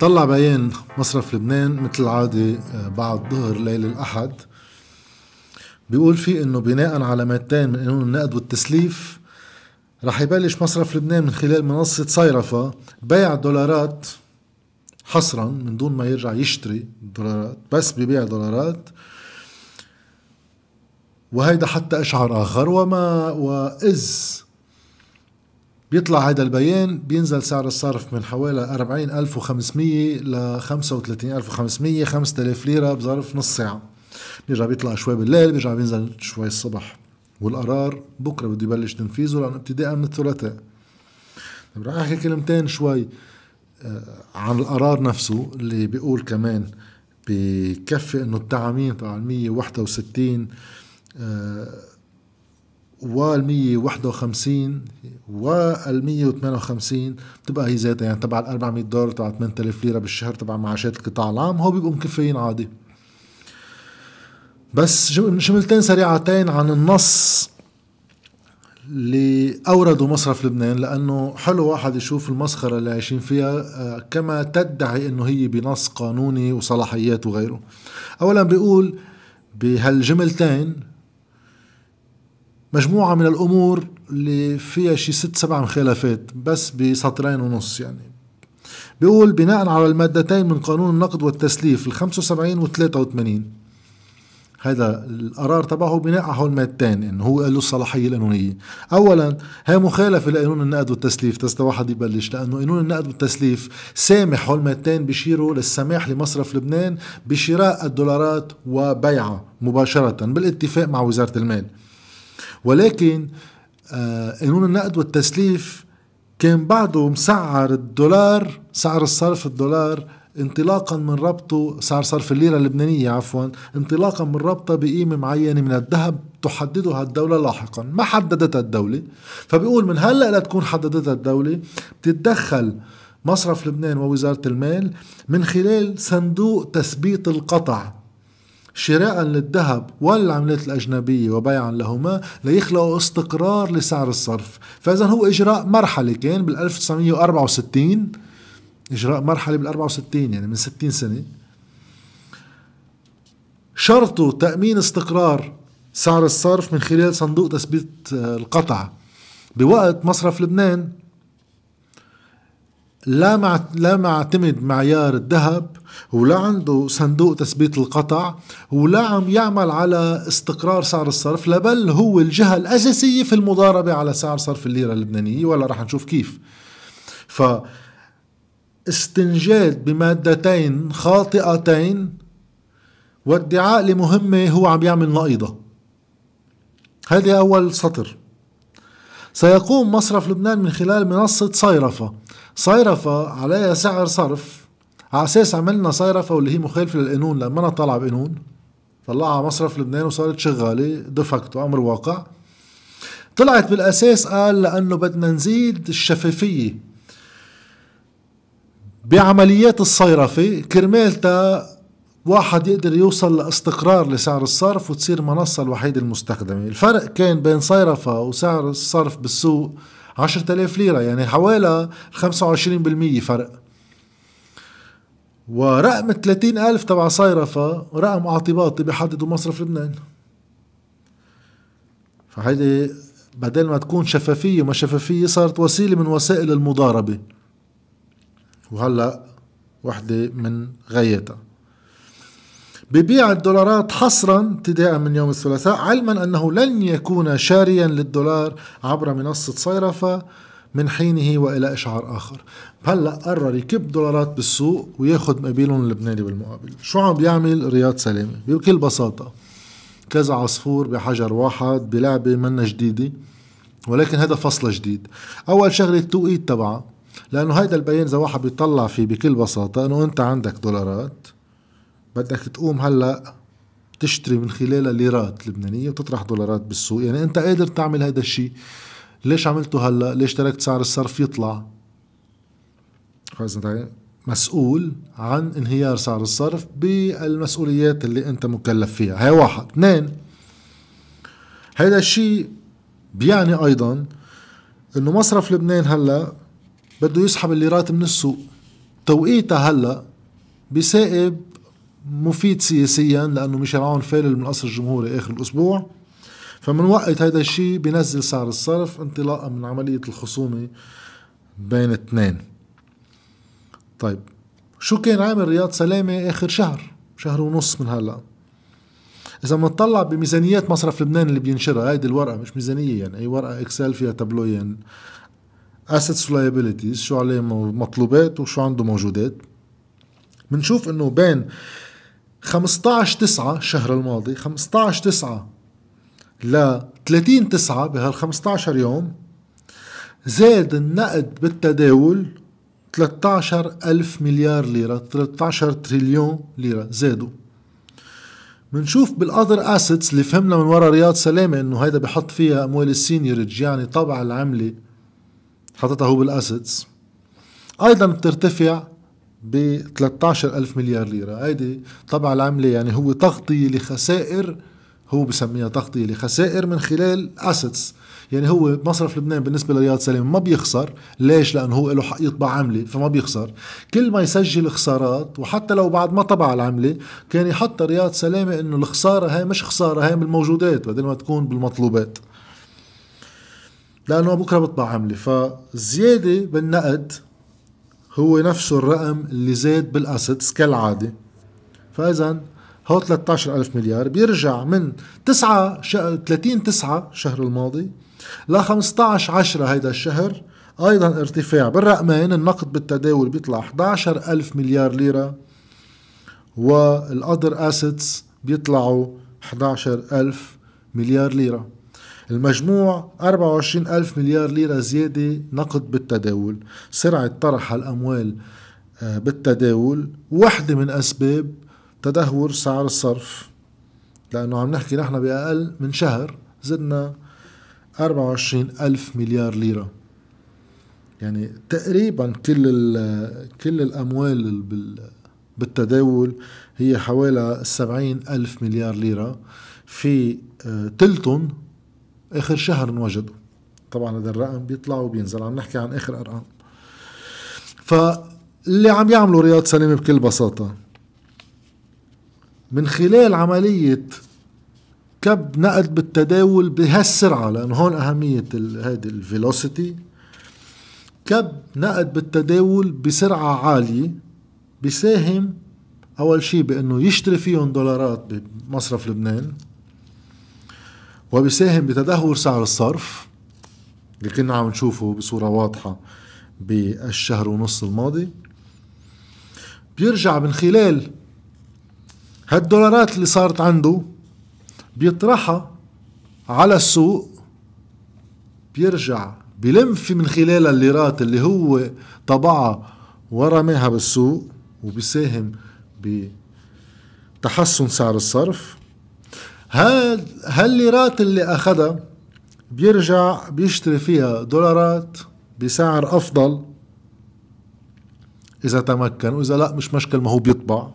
طلع بيان مصرف لبنان مثل العادة آه، بعد ظهر ليل الأحد بيقول فيه انه بناء على مادتين من قانون النقد والتسليف رح يبلش مصرف لبنان من خلال منصة صيرفة بيع دولارات حصرا من دون ما يرجع يشتري دولارات بس ببيع دولارات وهيدا حتى اشعار اخر وما واذ بيطلع هذا البيان بينزل سعر الصرف من حوالي 40500 ل 35500 5000 ليرة بظرف نص ساعة بيرجع بيطلع شوي بالليل بيرجع بينزل شوي الصبح والقرار بكره بده يبلش تنفيذه لانه ابتداء من الثلاثاء طيب رح احكي كلمتين شوي آه، عن القرار نفسه اللي بيقول كمان بكفي انه التعامين تبع 161 وال 151 وال 158 بتبقى هي ذاتها يعني تبع ال 400 دولار تبع 8000 ليره بالشهر تبع معاشات القطاع العام هو بيبقوا مكفيين عادي بس جملتين سريعتين عن النص اللي أوردوا مصرف لبنان لأنه حلو واحد يشوف المسخرة اللي عايشين فيها آه، كما تدعي أنه هي بنص قانوني وصلاحيات وغيره أولا بيقول بهالجملتين مجموعة من الأمور اللي فيها شي ست سبع مخالفات بس بسطرين ونص يعني بيقول بناء على المادتين من قانون النقد والتسليف ال 75 و 83 هذا القرار تبعه بناء على المادتين انه هو له الصلاحيه القانونيه اولا هي مخالفه لقانون النقد والتسليف تستا واحد يبلش لانه قانون النقد والتسليف سامح هالمادتين بيشيروا للسماح لمصرف لبنان بشراء الدولارات وبيعها مباشره بالاتفاق مع وزاره المال ولكن آه، قانون النقد والتسليف كان بعده مسعر الدولار سعر الصرف الدولار انطلاقا من ربطه سعر صرف الليرة اللبنانية عفوا انطلاقا من ربطه بقيمة معينة من الذهب تحددها الدولة لاحقا ما حددتها الدولة فبيقول من هلأ لتكون حددتها الدولة بتتدخل مصرف لبنان ووزارة المال من خلال صندوق تثبيت القطع شراء للذهب والعملات الأجنبية وبيعا لهما ليخلقوا استقرار لسعر الصرف فإذا هو إجراء مرحلة كان بال 1964 إجراء مرحلة بال 64 يعني من 60 سنة شرطه تأمين استقرار سعر الصرف من خلال صندوق تثبيت آه، القطع بوقت مصرف لبنان لا مع لا معتمد معيار الذهب ولا عنده صندوق تثبيت القطع ولا عم يعمل على استقرار سعر الصرف لبل هو الجهة الأساسية في المضاربة على سعر صرف الليرة اللبنانية ولا رح نشوف كيف ف استنجاد بمادتين خاطئتين وادعاء لمهمة هو عم يعمل نقيضة هذه أول سطر سيقوم مصرف لبنان من خلال منصة صيرفة صيرفة عليها سعر صرف على اساس عملنا صيرفه واللي هي مخالفه للقانون لما انا طالعه بقانون طلعها مصرف لبنان وصارت شغاله دفكتو امر واقع طلعت بالاساس قال لانه بدنا نزيد الشفافيه بعمليات الصيرفه كرمال تا واحد يقدر يوصل لاستقرار لسعر الصرف وتصير منصة الوحيدة المستخدمة الفرق كان بين صيرفة وسعر الصرف بالسوق 10000 ليرة يعني حوالي 25% فرق ورقم 30 ألف تبع صيرفة رقم اعتباطي بيحددوا مصرف لبنان فهيدي بدل ما تكون شفافية وما شفافية صارت وسيلة من وسائل المضاربة وهلأ وحدة من غايتها ببيع الدولارات حصرا ابتداء من يوم الثلاثاء علما أنه لن يكون شاريا للدولار عبر منصة صيرفة من حينه والى اشعار اخر هلا قرر يكب دولارات بالسوق وياخذ مقابلهم اللبناني بالمقابل شو عم بيعمل رياض سلامه بكل بساطه كذا عصفور بحجر واحد بلعبه منا جديده ولكن هذا فصل جديد اول شغله التوقيت تبعها لانه هيدا البيان اذا واحد بيطلع فيه بكل بساطه انه انت عندك دولارات بدك تقوم هلا تشتري من خلالها ليرات لبنانيه وتطرح دولارات بالسوق يعني انت قادر تعمل هذا الشيء ليش عملته هلا ليش تركت سعر الصرف يطلع مسؤول عن انهيار سعر الصرف بالمسؤوليات اللي انت مكلف فيها هاي واحد اثنين هيدا الشيء بيعني ايضا انه مصرف لبنان هلا بده يسحب الليرات من السوق توقيتها هلا بسائب مفيد سياسيا لانه ميشيل عون فالل من قصر الجمهوري اخر الاسبوع فمنوقت هيدا الشيء بنزل سعر الصرف انطلاقا من عملية الخصومة بين اثنين طيب شو كان عامل رياض سلامة آخر شهر شهر ونص من هلأ اذا بنطلع بميزانيات مصرف لبنان اللي بينشرها هيدي الورقه مش ميزانيه يعني اي ورقه اكسل فيها تابلوين اسيتس وليابيليتيز شو عليه مطلوبات وشو عنده موجودات بنشوف انه بين 15 9 الشهر الماضي 15 9 ل 30 9 بهال 15 يوم زاد النقد بالتداول 13 ألف مليار ليرة 13 تريليون ليرة زادوا منشوف بالأذر أسيتس اللي فهمنا من ورا رياض سلامة إنه هيدا بحط فيها أموال السينيورج يعني طبع العملة حطتها هو بالأسيتس أيضا بترتفع ب 13 ألف مليار ليرة هيدي طبع العملة يعني هو تغطية لخسائر هو بسميها تغطية لخسائر من خلال أسيتس يعني هو مصرف لبنان بالنسبة لرياض سليم ما بيخسر ليش لأنه هو له حق يطبع عملة فما بيخسر كل ما يسجل خسارات وحتى لو بعد ما طبع العملة كان يحط رياض سلامة أنه الخسارة هاي مش خسارة هاي بالموجودات بدل ما تكون بالمطلوبات لأنه بكرة بطبع عملة فزيادة بالنقد هو نفسه الرقم اللي زاد بالأسيتس كالعادة فإذا هو 13000 مليار بيرجع من 9 ش... 30 9 الشهر الماضي ل 15 10 هيدا الشهر ايضا ارتفاع بالرقمين النقد بالتداول بيطلع 11000 مليار ليره والاذر اسيتس بيطلعوا 11000 مليار ليره المجموع 24000 مليار ليره زياده نقد بالتداول سرعه طرح الاموال آه، بالتداول وحده من اسباب تدهور سعر الصرف لأنه عم نحكي نحن بأقل من شهر زدنا 24 ألف مليار ليرة يعني تقريبا كل كل الأموال بالتداول هي حوالي 70 ألف مليار ليرة في آه، تلتهم آخر شهر انوجدوا طبعا هذا الرقم بيطلع وبينزل عم نحكي عن آخر أرقام فاللي عم يعملوا رياض سلامة بكل بساطة من خلال عملية كب نقد بالتداول بهالسرعة لأن هون أهمية هذه الفيلوسيتي كب نقد بالتداول بسرعة عالية بساهم أول شيء بأنه يشتري فيهم دولارات بمصرف لبنان وبساهم بتدهور سعر الصرف اللي كنا عم نشوفه بصورة واضحة بالشهر ونص الماضي بيرجع من خلال هالدولارات اللي صارت عنده بيطرحها على السوق بيرجع بلم في من خلال الليرات اللي هو طبعها ورماها بالسوق وبيساهم بتحسن سعر الصرف هال هالليرات اللي أخدها بيرجع بيشتري فيها دولارات بسعر أفضل إذا تمكن وإذا لا مش مشكل ما هو بيطبع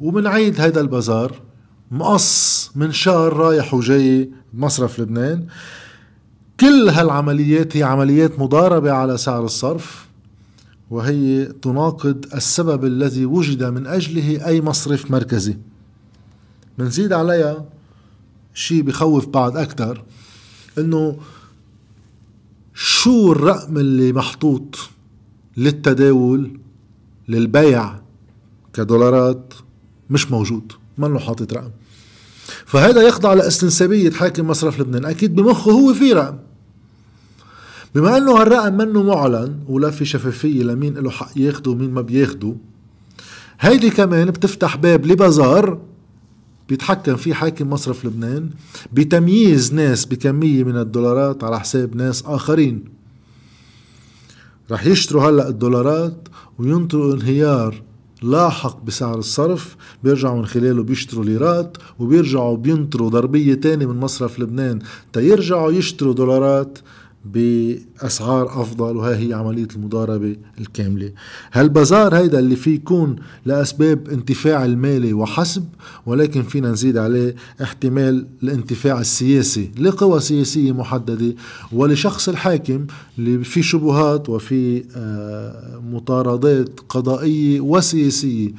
وبنعيد هيدا البازار مقص من شهر رايح وجاي بمصرف لبنان كل هالعمليات هي عمليات مضاربة على سعر الصرف وهي تناقض السبب الذي وجد من أجله أي مصرف مركزي بنزيد عليها شيء بخوف بعض أكثر أنه شو الرقم اللي محطوط للتداول للبيع كدولارات مش موجود منه حاطط رقم فهذا يخضع لاستنسابية حاكم مصرف لبنان أكيد بمخه هو في رقم بما أنه هالرقم منه معلن ولا في شفافية لمين له حق ياخده ومين ما بياخده هيدي كمان بتفتح باب لبازار بيتحكم فيه حاكم مصرف لبنان بتمييز ناس بكمية من الدولارات على حساب ناس آخرين رح يشتروا هلأ الدولارات وينطروا انهيار لاحق بسعر الصرف بيرجعوا من خلاله بيشتروا ليرات وبيرجعوا بينطروا ضربية تاني من مصرف لبنان تيرجعوا يشتروا دولارات بأسعار أفضل وهي هي عملية المضاربة الكاملة هالبازار هيدا اللي فيه يكون لأسباب انتفاع المالي وحسب ولكن فينا نزيد عليه احتمال الانتفاع السياسي لقوى سياسية محددة ولشخص الحاكم اللي في شبهات وفي آه، مطاردات قضائية وسياسية لأنه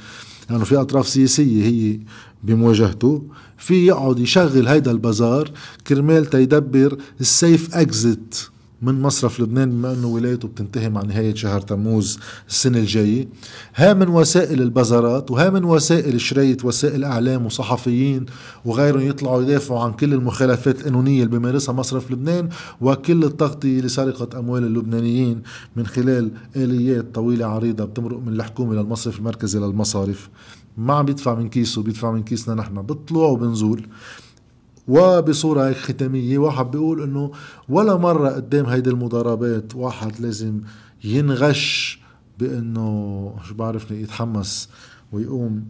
يعني في أطراف سياسية هي بمواجهته في يقعد يشغل هيدا البازار كرمال تيدبر السيف اكزيت من مصرف لبنان بما أنه ولايته بتنتهي مع نهاية شهر تموز السنة الجاية ها من وسائل البازارات وها من وسائل شرية وسائل أعلام وصحفيين وغيرهم يطلعوا يدافعوا عن كل المخالفات القانونية اللي بيمارسها مصرف لبنان وكل التغطية لسرقة أموال اللبنانيين من خلال آليات طويلة عريضة بتمرق من الحكومة للمصرف المركزي للمصارف ما عم بيدفع من كيسه بيدفع من كيسنا نحن بطلوع وبنزول وبصورة هيك ختامية واحد بيقول انه ولا مرة قدام هيدي المضاربات واحد لازم ينغش بانه شو بعرفني يتحمس ويقوم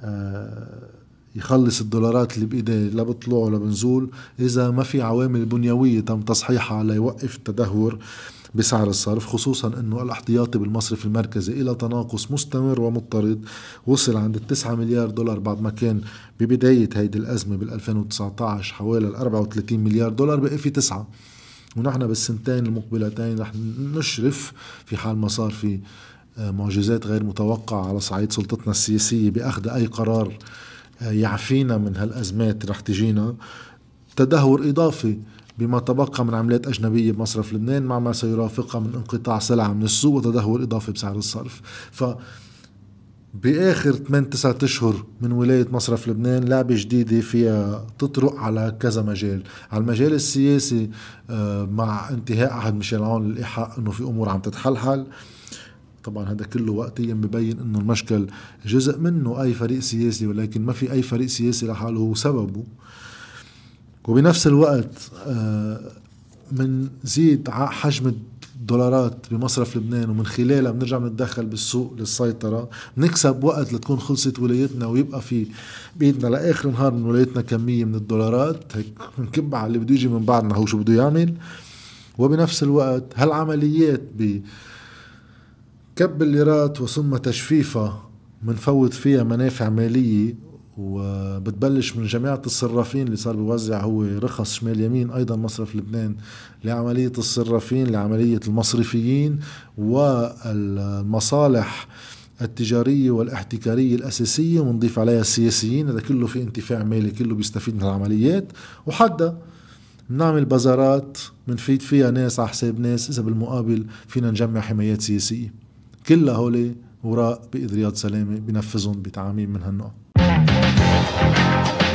آه، يخلص الدولارات اللي بايديه لا بطلوع ولا بنزول اذا ما في عوامل بنيويه تم تصحيحها ليوقف التدهور بسعر الصرف خصوصا أنه الاحتياطي بالمصرف المركزي إلى تناقص مستمر ومضطرد وصل عند 9 مليار دولار بعد ما كان ببداية هيدي الأزمة بال2019 حوالي 34 مليار دولار بقي في تسعة ونحن بالسنتين المقبلتين رح نشرف في حال ما صار في آه، معجزات غير متوقعة على صعيد سلطتنا السياسية بأخذ أي قرار آه، يعفينا من هالأزمات رح تجينا تدهور إضافي بما تبقى من عملات أجنبية بمصرف لبنان مع ما سيرافقها من انقطاع سلع من السوق وتدهور إضافي بسعر الصرف ف بآخر 8 9 أشهر من ولاية مصرف لبنان لعبة جديدة فيها تطرق على كذا مجال على المجال السياسي آه، مع انتهاء عهد ميشيل عون الإيحاء أنه في أمور عم تتحلحل طبعا هذا كله وقتيا ببين انه المشكل جزء منه اي فريق سياسي ولكن ما في اي فريق سياسي لحاله هو سببه وبنفس الوقت بنزيد آه، حجم الدولارات بمصرف لبنان ومن خلالها بنرجع نتدخل بالسوق للسيطرة نكسب وقت لتكون خلصت ولايتنا ويبقى في بإيدنا لآخر نهار من ولايتنا كمية من الدولارات هيك بنكب على اللي بده يجي من بعدنا هو شو بده يعمل وبنفس الوقت هالعمليات ب كب الليرات وثم تجفيفها منفوت فيها منافع مالية وبتبلش من جماعة الصرافين اللي صار بيوزع هو رخص شمال يمين أيضا مصرف لبنان لعملية الصرافين لعملية المصرفيين والمصالح التجارية والاحتكارية الأساسية ونضيف عليها السياسيين هذا كله في انتفاع مالي كله بيستفيد من العمليات وحدا بنعمل بازارات بنفيد فيها ناس على حساب ناس إذا بالمقابل فينا نجمع حمايات سياسية كلها هولي وراء بإيد رياض سلامة بنفذهم بتعاميم من هالنوع Música